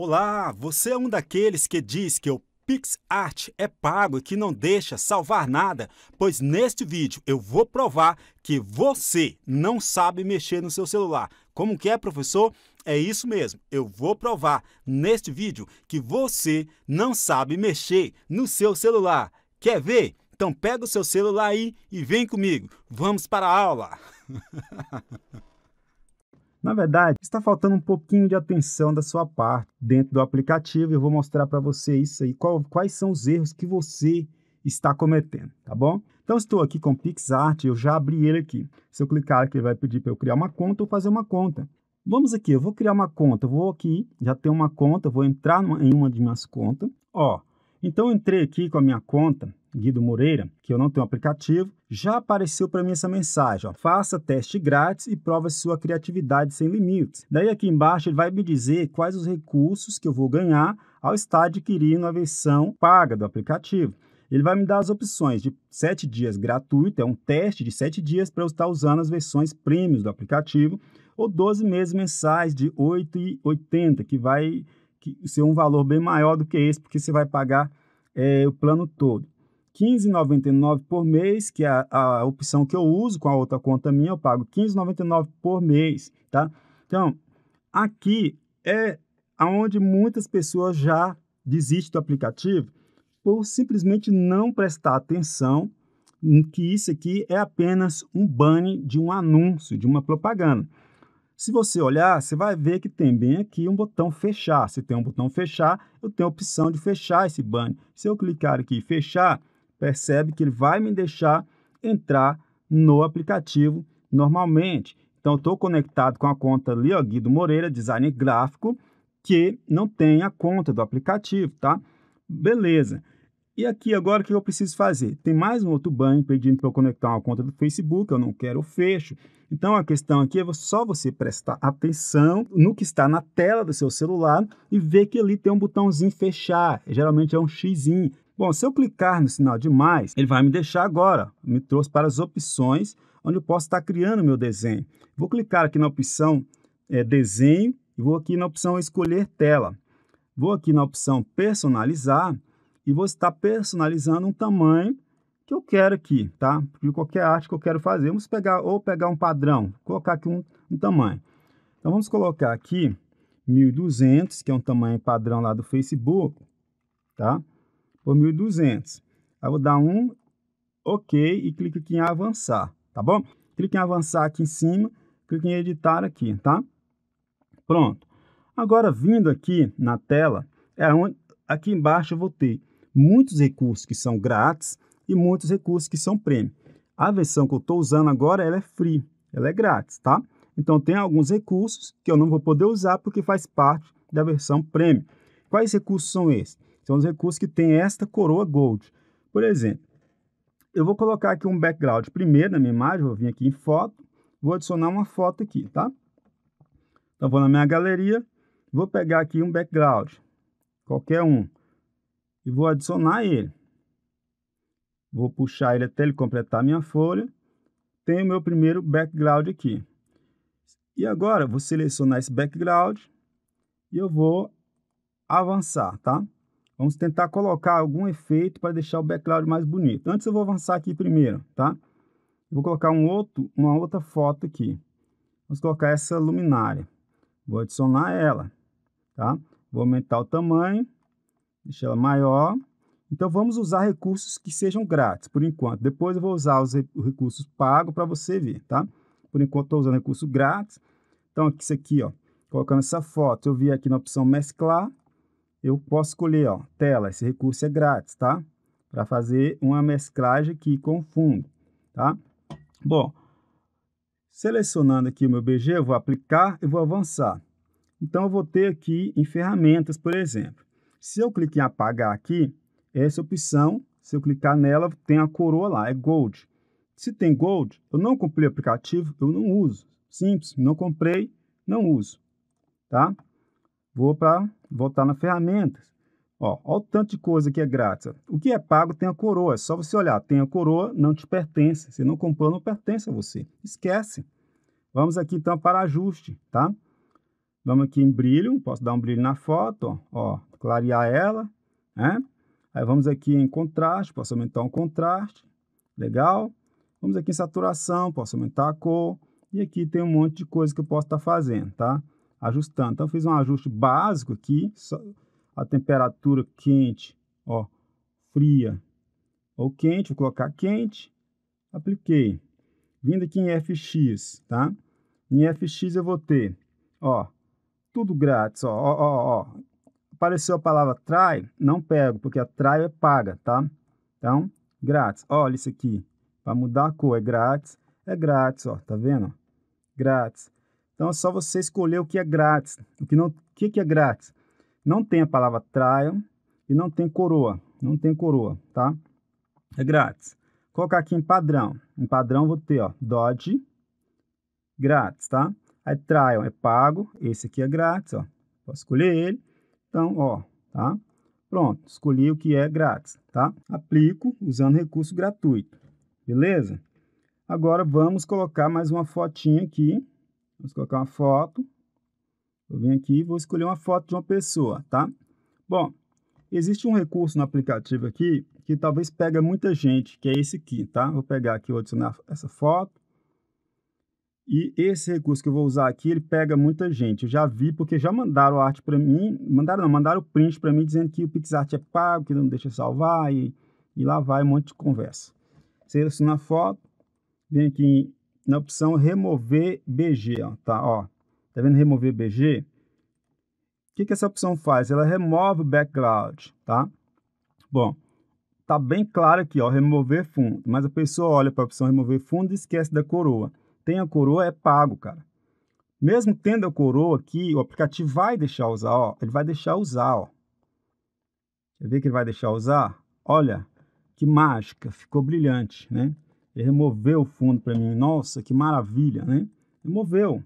Olá, você é um daqueles que diz que o PixArt é pago e que não deixa salvar nada, pois neste vídeo eu vou provar que você não sabe mexer no seu celular. Como que é, professor? É isso mesmo, eu vou provar neste vídeo que você não sabe mexer no seu celular. Quer ver? Então pega o seu celular aí e vem comigo. Vamos para a aula! Na verdade, está faltando um pouquinho de atenção da sua parte dentro do aplicativo. Eu vou mostrar para você isso aí, qual, quais são os erros que você está cometendo, tá bom? Então, estou aqui com o PixArt, eu já abri ele aqui. Se eu clicar aqui, ele vai pedir para eu criar uma conta ou fazer uma conta. Vamos aqui, eu vou criar uma conta, vou aqui, já tenho uma conta, vou entrar em uma de minhas contas. Ó, então eu entrei aqui com a minha conta, Guido Moreira, que eu não tenho aplicativo, já apareceu para mim essa mensagem: ó, faça teste grátis e prova sua criatividade sem limites. Daí aqui embaixo ele vai me dizer quais os recursos que eu vou ganhar ao estar adquirindo a versão paga do aplicativo. Ele vai me dar as opções de 7 dias gratuito, é um teste de 7 dias para eu estar usando as versões prêmios do aplicativo, ou 12 meses mensais de 8,80, que vai ser um valor bem maior do que esse, porque você vai pagar é, o plano todo. 15,99 por mês, que é a, a, opção que eu uso com a outra conta minha, eu pago 15,99 por mês, tá? Então, aqui é aonde muitas pessoas já desistem do aplicativo por simplesmente não prestar atenção que isso aqui é apenas um banner de um anúncio, de uma propaganda. Se você olhar, você vai ver que tem bem aqui um botão fechar. Se tem um botão fechar, eu tenho a opção de fechar esse banner. Se eu clicar aqui fechar, percebe que ele vai me deixar entrar no aplicativo normalmente. Então, estou conectado com a conta ali, ó, Guido Moreira, design gráfico, que não tem a conta do aplicativo, tá? Beleza. E aqui agora o que eu preciso fazer? Tem mais um outro banho pedindo para eu conectar uma conta do Facebook, eu não quero, eu fecho. Então a questão aqui é só você prestar atenção no que está na tela do seu celular e ver que ali tem um botãozinho fechar, geralmente é um xizinho. Bom, se eu clicar no sinal de mais, ele vai me deixar agora, me trouxe para as opções onde eu posso estar criando o meu desenho. Vou clicar aqui na opção é, desenho e vou aqui na opção escolher tela. Vou aqui na opção personalizar e vou estar personalizando um tamanho que eu quero aqui, tá? De qualquer arte que eu quero fazer. Vamos pegar ou pegar um padrão, colocar aqui um, um tamanho. Então vamos colocar aqui 1200, que é um tamanho padrão lá do Facebook, tá? por 1200. Eu vou dar um OK e clico aqui em avançar, tá bom? Clique em avançar aqui em cima, clique em editar aqui, tá? Pronto. Agora, vindo aqui na tela, é onde, aqui embaixo eu vou ter muitos recursos que são grátis e muitos recursos que são premium. A versão que eu estou usando agora ela é free, ela é grátis, tá? Então, tem alguns recursos que eu não vou poder usar porque faz parte da versão premium. Quais recursos são esses? São os recursos que tem esta coroa Gold. Por exemplo, eu vou colocar aqui um background primeiro na minha imagem, vou vir aqui em foto, vou adicionar uma foto aqui, tá? Então, vou na minha galeria, vou pegar aqui um background, qualquer um, e vou adicionar ele. Vou puxar ele até ele completar a minha folha. Tenho meu primeiro background aqui. E agora, vou selecionar esse background e eu vou avançar, tá? Vamos tentar colocar algum efeito para deixar o background mais bonito. Antes eu vou avançar aqui primeiro, tá? Eu vou colocar um outro, uma outra foto aqui. Vamos colocar essa luminária. Vou adicionar ela, tá? Vou aumentar o tamanho, deixar ela maior. Então vamos usar recursos que sejam grátis por enquanto. Depois eu vou usar os recursos pagos para você ver, tá? Por enquanto estou usando recurso grátis. Então aqui, isso aqui, ó, colocando essa foto, eu vi aqui na opção mesclar, eu posso escolher, ó, tela, esse recurso é grátis, tá? Para fazer uma mesclagem aqui com fundo, tá? Bom, selecionando aqui o meu BG, eu vou aplicar e vou avançar. Então, eu vou ter aqui em ferramentas, por exemplo. Se eu clicar em apagar aqui, essa opção, se eu clicar nela, tem a coroa lá, é Gold. Se tem Gold, eu não comprei o aplicativo, eu não uso. Simples, não comprei, não uso, tá? Vou para voltar tá na ferramentas. Ó, olha o tanto de coisa que é grátis. O que é pago tem a coroa. É só você olhar. Tem a coroa, não te pertence. Se não comprou, não pertence a você. Esquece. Vamos aqui então para ajuste, tá? Vamos aqui em brilho. Posso dar um brilho na foto, ó. ó clarear ela, né? Aí vamos aqui em contraste. Posso aumentar um contraste. Legal. Vamos aqui em saturação. Posso aumentar a cor. E aqui tem um monte de coisa que eu posso estar tá fazendo, tá? ajustando. Então, fiz um ajuste básico aqui, a temperatura quente, ó, fria ou quente, vou colocar quente, apliquei. Vindo aqui em FX, tá? Em FX eu vou ter, ó, tudo grátis, ó, ó, ó, ó. Apareceu a palavra try, não pego, porque a try é paga, tá? Então, grátis. Olha isso aqui, para mudar a cor, é grátis, é grátis, ó, tá vendo? Grátis. Então é só você escolher o que é grátis. O que, não, o que é grátis? Não tem a palavra trial e não tem coroa. Não tem coroa, tá? É grátis. Vou colocar aqui em padrão. Em padrão vou ter, ó, Dodge, grátis, tá? Aí trial é pago, esse aqui é grátis, ó. Posso escolher ele. Então, ó, tá? Pronto, escolhi o que é grátis, tá? Aplico usando recurso gratuito, beleza? Agora vamos colocar mais uma fotinha aqui Vamos colocar uma foto. Eu venho aqui e vou escolher uma foto de uma pessoa, tá? Bom, existe um recurso no aplicativo aqui que talvez pega muita gente, que é esse aqui, tá? Vou pegar aqui, vou adicionar essa foto. E esse recurso que eu vou usar aqui, ele pega muita gente. Eu já vi, porque já mandaram arte para mim, mandaram não, mandaram o print para mim dizendo que o PixArt é pago, que não deixa salvar, e, e lá vai um monte de conversa. seleciona a foto, vem aqui na opção remover BG, ó, tá, ó. Tá vendo remover BG? O que, que essa opção faz? Ela remove o background, tá? Bom, tá bem claro aqui, ó, remover fundo, mas a pessoa olha para a opção remover fundo e esquece da coroa. Tem a coroa, é pago, cara. Mesmo tendo a coroa aqui, o aplicativo vai deixar usar, ó, ele vai deixar usar, ó. Quer ver que ele vai deixar usar? Olha, que mágica, ficou brilhante, né? Ele removeu o fundo para mim. Nossa, que maravilha, né? Removeu.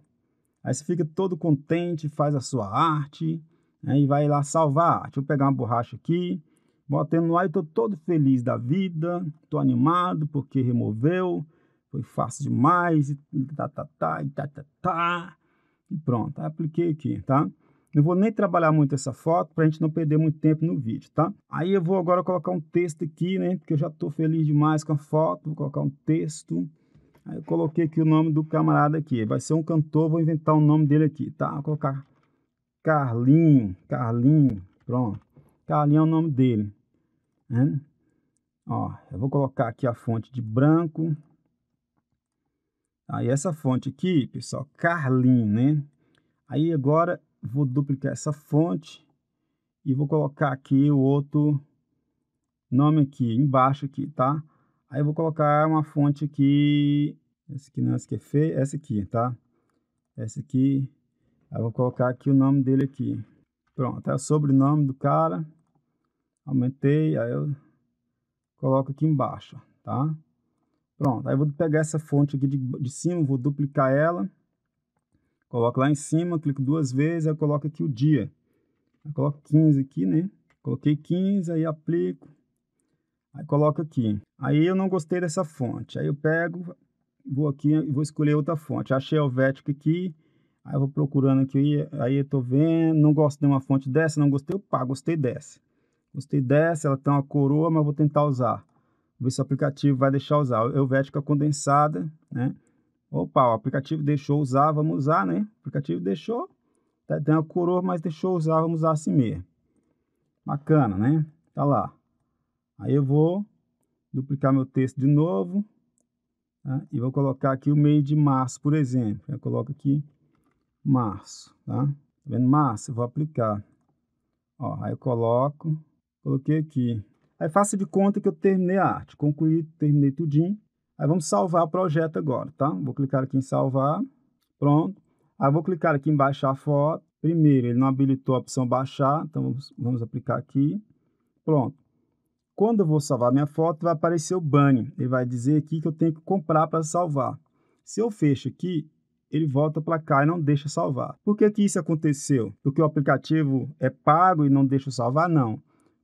Aí você fica todo contente, faz a sua arte, né? e vai lá salvar a arte. Vou pegar uma borracha aqui, botando no ar e estou todo feliz da vida, estou animado porque removeu, foi fácil demais, e tá, tá, tá, e tá, tá, tá. E pronto, apliquei aqui, tá? Não vou nem trabalhar muito essa foto para a gente não perder muito tempo no vídeo, tá? Aí eu vou agora colocar um texto aqui, né? Porque eu já estou feliz demais com a foto. Vou colocar um texto. Aí eu coloquei aqui o nome do camarada aqui. Vai ser um cantor, vou inventar o nome dele aqui, tá? Vou colocar Carlinho, Carlinho, pronto. Carlinho é o nome dele. Né? Ó, eu vou colocar aqui a fonte de branco. Aí essa fonte aqui, pessoal, Carlinho, né? Aí agora vou duplicar essa fonte e vou colocar aqui o outro nome aqui embaixo aqui, tá? Aí eu vou colocar uma fonte aqui, essa aqui não, essa aqui é feia, essa aqui, tá? Essa aqui, aí eu vou colocar aqui o nome dele aqui. Pronto, é o sobrenome do cara, aumentei, aí eu coloco aqui embaixo, tá? Pronto, aí eu vou pegar essa fonte aqui de, de cima, vou duplicar ela. Coloco lá em cima, clico duas vezes, eu coloco aqui o dia. Eu coloco 15 aqui, né? Coloquei 15, aí aplico. Aí coloco aqui. Aí eu não gostei dessa fonte. Aí eu pego, vou aqui e vou escolher outra fonte. Achei a Helvetica aqui. Aí eu vou procurando aqui, aí eu tô vendo, não gosto de uma fonte dessa, não gostei, opa, gostei dessa. Gostei dessa, ela tem tá uma coroa, mas vou tentar usar. Vou ver se o aplicativo vai deixar usar. Helvetica condensada, né? Opa, o aplicativo deixou usar, vamos usar, né? O aplicativo deixou, tá, tem uma coroa, mas deixou usar, vamos usar assim mesmo. Bacana, né? Tá lá. Aí eu vou duplicar meu texto de novo tá? e vou colocar aqui o meio de março, por exemplo. Eu coloco aqui março, tá? Tá vendo? Março, eu vou aplicar. Ó, aí eu coloco, coloquei aqui. Aí faça de conta que eu terminei a arte, concluí, terminei tudinho. Aí vamos salvar o projeto agora, tá? Vou clicar aqui em salvar. Pronto. Aí vou clicar aqui em baixar foto. Primeiro, ele não habilitou a opção baixar, então vamos, vamos aplicar aqui. Pronto. Quando eu vou salvar minha foto, vai aparecer o banner. Ele vai dizer aqui que eu tenho que comprar para salvar. Se eu fecho aqui, ele volta para cá e não deixa salvar. Por que, que isso aconteceu? Porque o aplicativo é pago e não deixa salvar? Não.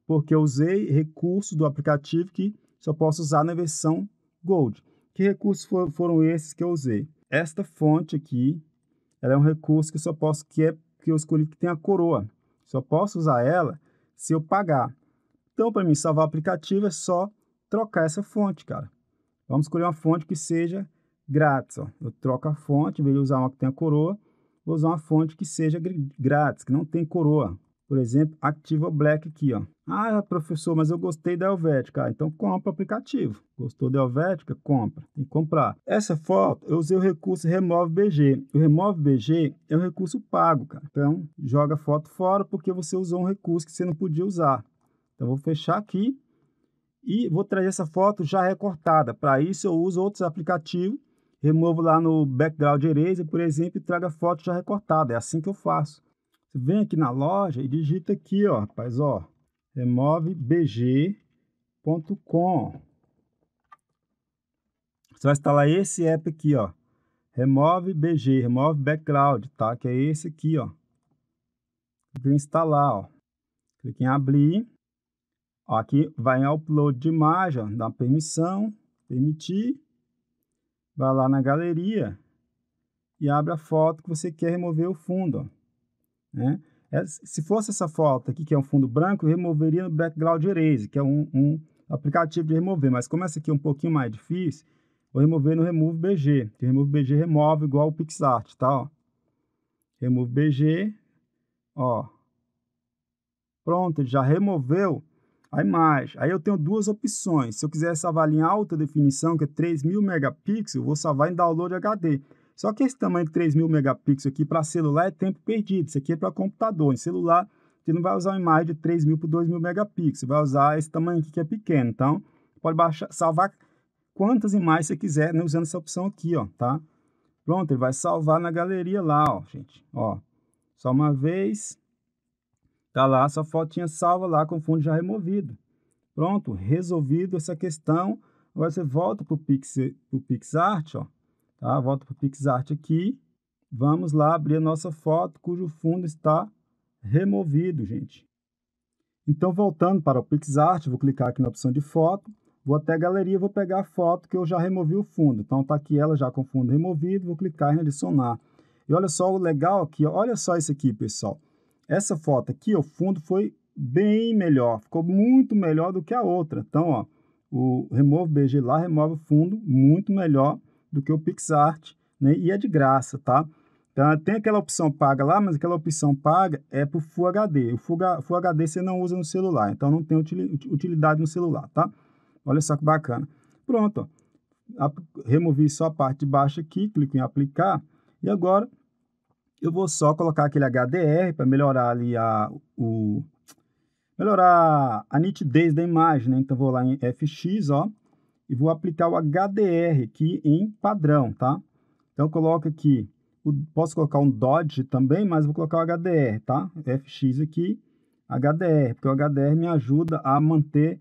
Porque eu usei recurso do aplicativo que só posso usar na versão Gold. Que recursos for, foram esses que eu usei? Esta fonte aqui, ela é um recurso que só posso que é que eu escolhi que tem a coroa. Só posso usar ela se eu pagar. Então, para mim salvar o aplicativo é só trocar essa fonte, cara. Vamos escolher uma fonte que seja grátis. Ó. Eu troco a fonte, em usar uma que tem a coroa, vou usar uma fonte que seja grátis, que não tem coroa. Por exemplo, Activa Black aqui, ó. Ah, professor, mas eu gostei da Helvética. Ah, então compra o aplicativo. Gostou da Helvética? Compra. Tem que comprar. Essa foto, eu usei o recurso Remove BG. O Remove BG é um recurso pago, cara. Então, joga a foto fora porque você usou um recurso que você não podia usar. Então, vou fechar aqui e vou trazer essa foto já recortada. Para isso, eu uso outros aplicativos. Removo lá no Background Eraser, por exemplo, e trago a foto já recortada. É assim que eu faço. Você vem aqui na loja e digita aqui, ó, rapaz, ó, RemoveBG.com. É você vai instalar esse app aqui, ó. Remove é BG, remove é background, tá? Que é esse aqui, ó. Vou instalar, ó. Clique em abrir. Ó, aqui vai em upload de imagem, ó. Dá permissão, permitir. Vai lá na galeria e abre a foto que você quer remover o fundo, ó. Né? É, se fosse essa foto aqui, que é um fundo branco, eu removeria no Background Erase, que é um, um aplicativo de remover. Mas como essa aqui é um pouquinho mais difícil, vou remover no Remove BG. Que o Remove BG remove igual o PixArt, tá? Ó. Remove BG, ó. Pronto, ele já removeu a imagem. Aí eu tenho duas opções. Se eu quiser salvar em alta definição, que é 3000 megapixels, vou salvar em download HD. Só que esse tamanho de 3.000 megapixels aqui para celular é tempo perdido. Isso aqui é para computador. Em celular, você não vai usar uma imagem de 3.000 por 2.000 megapixels. Vai usar esse tamanho aqui que é pequeno. Então, pode baixar, salvar quantas imagens você quiser né, usando essa opção aqui, ó, tá? Pronto, ele vai salvar na galeria lá, ó, gente. Ó, só uma vez. Tá lá, sua fotinha salva lá com fundo já removido. Pronto, resolvido essa questão. Agora você volta para o Pix, pro PixArt, ó Tá? volto para o PixArt aqui. Vamos lá abrir a nossa foto cujo fundo está removido, gente. Então, voltando para o PixArt, vou clicar aqui na opção de foto. Vou até a galeria, vou pegar a foto que eu já removi o fundo. Então, está aqui ela já com o fundo removido. Vou clicar em adicionar. E olha só o legal aqui, olha só isso aqui, pessoal. Essa foto aqui, o fundo foi bem melhor, ficou muito melhor do que a outra. Então, ó, o Remove BG lá remove o fundo muito melhor do que o PixArt, né? E é de graça, tá? Então, tem aquela opção paga lá, mas aquela opção paga é para o Full HD. O Full HD você não usa no celular, então não tem utilidade no celular, tá? Olha só que bacana. Pronto, ó. removi só a parte de baixo aqui, clico em aplicar e agora eu vou só colocar aquele HDR para melhorar ali a, o, melhorar a nitidez da imagem, né? Então, vou lá em FX, ó, e vou aplicar o HDR aqui em padrão, tá? Então, coloca aqui, posso colocar um Dodge também, mas vou colocar o HDR, tá? FX aqui, HDR, porque o HDR me ajuda a manter,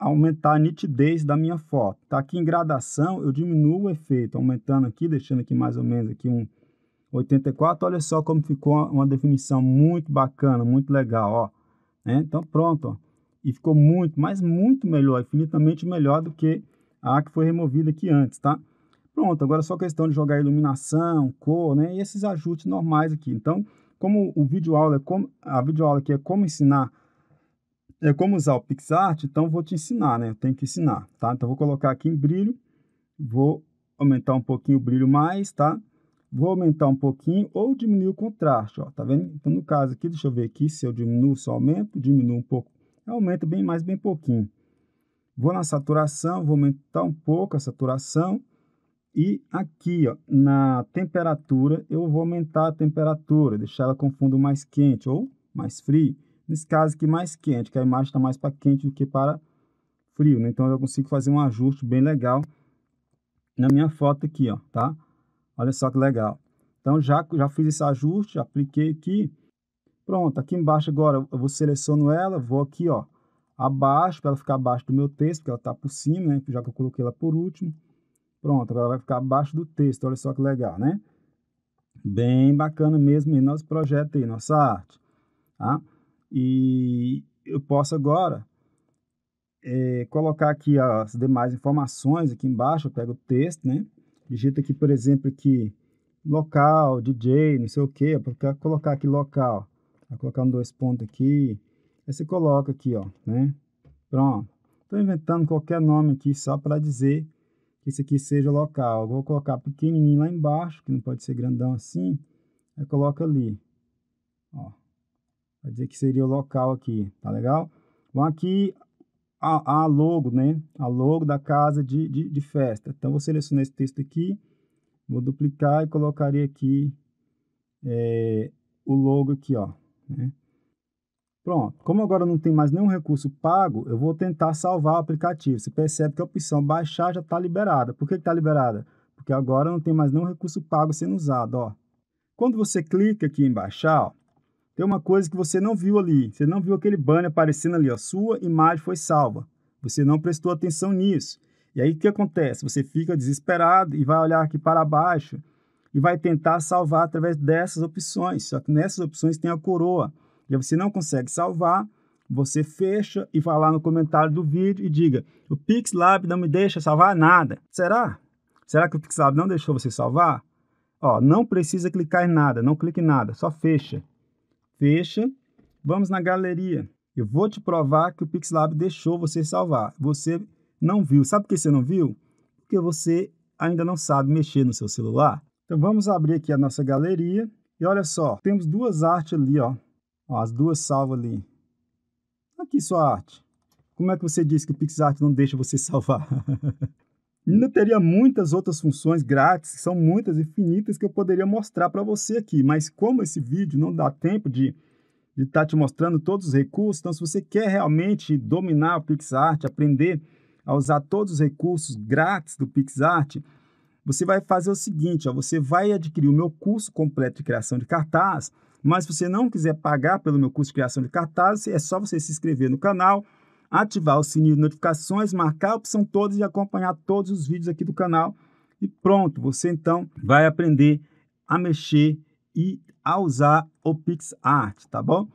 a aumentar a nitidez da minha foto. Tá aqui em gradação, eu diminuo o efeito, aumentando aqui, deixando aqui mais ou menos aqui um 84. Olha só como ficou uma definição muito bacana, muito legal, ó. Né? Então, pronto, ó e ficou muito, mas muito melhor, infinitamente melhor do que a que foi removida aqui antes, tá? Pronto, agora é só questão de jogar iluminação, cor, né? E esses ajustes normais aqui. Então, como o vídeo aula é como a vídeo aula aqui é como ensinar é como usar o PixArt, então vou te ensinar, né? Eu tenho que ensinar, tá? Então vou colocar aqui em brilho, vou aumentar um pouquinho o brilho mais, tá? Vou aumentar um pouquinho ou diminuir o contraste, ó, tá vendo? Então no caso aqui, deixa eu ver aqui se eu diminuo, se eu aumento, diminuo um pouco aumenta bem mais, bem pouquinho. Vou na saturação, vou aumentar um pouco a saturação. E aqui, ó, na temperatura, eu vou aumentar a temperatura, deixar ela com fundo mais quente ou mais frio. Nesse caso aqui, mais quente, que a imagem está mais para quente do que para frio. Né? Então, eu consigo fazer um ajuste bem legal na minha foto aqui, ó, tá? Olha só que legal. Então, já, já fiz esse ajuste, apliquei aqui. Pronto, aqui embaixo agora eu vou seleciono ela, vou aqui, ó, abaixo, para ela ficar abaixo do meu texto, porque ela está por cima, né? Já que eu coloquei ela por último. Pronto, agora ela vai ficar abaixo do texto, olha só que legal, né? Bem bacana mesmo aí nosso projeto aí, nossa arte, tá? E eu posso agora é, colocar aqui as demais informações aqui embaixo, eu pego o texto, né? Digita aqui, por exemplo, aqui local, DJ, não sei o quê, eu colocar aqui local Vou colocar um dois pontos aqui. Aí você coloca aqui, ó, né? Pronto. Estou inventando qualquer nome aqui só para dizer que isso aqui seja local. Eu vou colocar pequenininho lá embaixo, que não pode ser grandão assim. Aí coloca ali, ó. Vai dizer que seria o local aqui, tá legal? Bom, aqui a, a logo, né? A logo da casa de, de, de festa. Então, vou selecionar esse texto aqui, vou duplicar e colocaria aqui é, o logo aqui, ó. Né? Pronto, como agora não tem mais nenhum recurso pago, eu vou tentar salvar o aplicativo. Você percebe que a opção baixar já está liberada. Por que está liberada? Porque agora não tem mais nenhum recurso pago sendo usado. Ó. Quando você clica aqui em baixar, ó, tem uma coisa que você não viu ali. Você não viu aquele banner aparecendo ali. Ó. Sua imagem foi salva. Você não prestou atenção nisso. E aí o que acontece? Você fica desesperado e vai olhar aqui para baixo e vai tentar salvar através dessas opções. Só que nessas opções tem a coroa. E você não consegue salvar, você fecha e vai lá no comentário do vídeo e diga: o PixLab não me deixa salvar nada. Será? Será que o PixLab não deixou você salvar? Ó, não precisa clicar em nada, não clique em nada, só fecha. Fecha. Vamos na galeria. Eu vou te provar que o PixLab deixou você salvar. Você não viu. Sabe por que você não viu? Porque você ainda não sabe mexer no seu celular. Então vamos abrir aqui a nossa galeria e olha só, temos duas artes ali, ó. ó as duas salvas ali. Aqui sua arte. Como é que você diz que o PixArt não deixa você salvar? Ainda teria muitas outras funções grátis, que são muitas, infinitas, que eu poderia mostrar para você aqui, mas como esse vídeo não dá tempo de estar tá te mostrando todos os recursos, então se você quer realmente dominar o PixArt, aprender a usar todos os recursos grátis do PixArt, você vai fazer o seguinte, ó, você vai adquirir o meu curso completo de criação de cartaz, mas se você não quiser pagar pelo meu curso de criação de cartaz, é só você se inscrever no canal, ativar o sininho de notificações, marcar a opção todas e acompanhar todos os vídeos aqui do canal. E pronto, você então vai aprender a mexer e a usar o PixArt, tá bom?